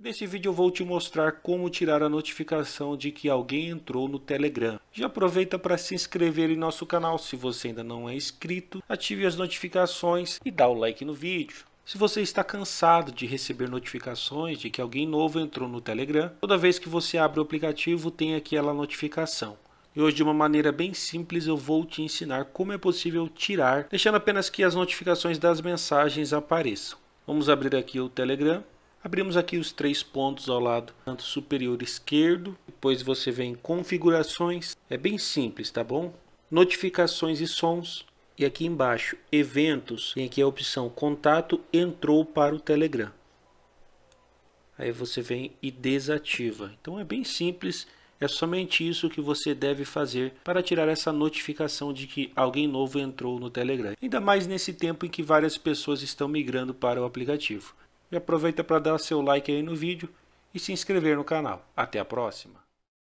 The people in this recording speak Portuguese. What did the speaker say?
Nesse vídeo eu vou te mostrar como tirar a notificação de que alguém entrou no Telegram. Já aproveita para se inscrever em nosso canal se você ainda não é inscrito, ative as notificações e dá o like no vídeo. Se você está cansado de receber notificações de que alguém novo entrou no Telegram, toda vez que você abre o aplicativo tem aquela notificação. E hoje, de uma maneira bem simples, eu vou te ensinar como é possível tirar, deixando apenas que as notificações das mensagens apareçam. Vamos abrir aqui o Telegram. Abrimos aqui os três pontos ao lado, canto superior esquerdo. Depois você vem em configurações. É bem simples, tá bom? Notificações e sons. E aqui embaixo, eventos. Tem aqui a opção contato entrou para o Telegram. Aí você vem e desativa. Então é bem simples. É somente isso que você deve fazer para tirar essa notificação de que alguém novo entrou no Telegram. Ainda mais nesse tempo em que várias pessoas estão migrando para o aplicativo. E aproveita para dar seu like aí no vídeo e se inscrever no canal. Até a próxima!